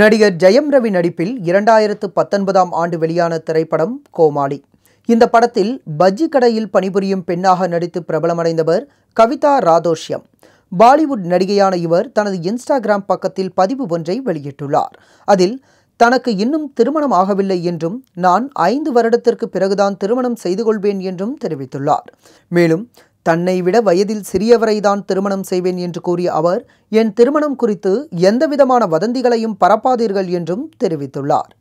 நடிகர் ஜெயம் ரவி நடிப்பில் இரண்டாயிரத்து பத்தொன்பதாம் ஆண்டு வெளியான திரைப்படம் கோமாளி இந்த படத்தில் பஜ்ஜி கடையில் பணிபுரியும் பெண்ணாக நடித்து பிரபலமடைந்தவர் கவிதா ராதோஷ்யம் பாலிவுட் நடிகையான இவர் தனது இன்ஸ்டாகிராம் பக்கத்தில் பதிவு ஒன்றை வெளியிட்டுள்ளார் அதில் தனக்கு இன்னும் திருமணம் ஆகவில்லை என்றும் நான் ஐந்து வருடத்திற்கு பிறகுதான் திருமணம் செய்து கொள்வேன் என்றும் தெரிவித்துள்ளார் மேலும் தன்னை விட வயதில் சிறியவரைதான் திருமணம் செய்வேன் என்று கூறிய அவர் என் திருமணம் குறித்து எந்தவிதமான வதந்திகளையும் பரப்பாதீர்கள் என்றும் தெரிவித்துள்ளார்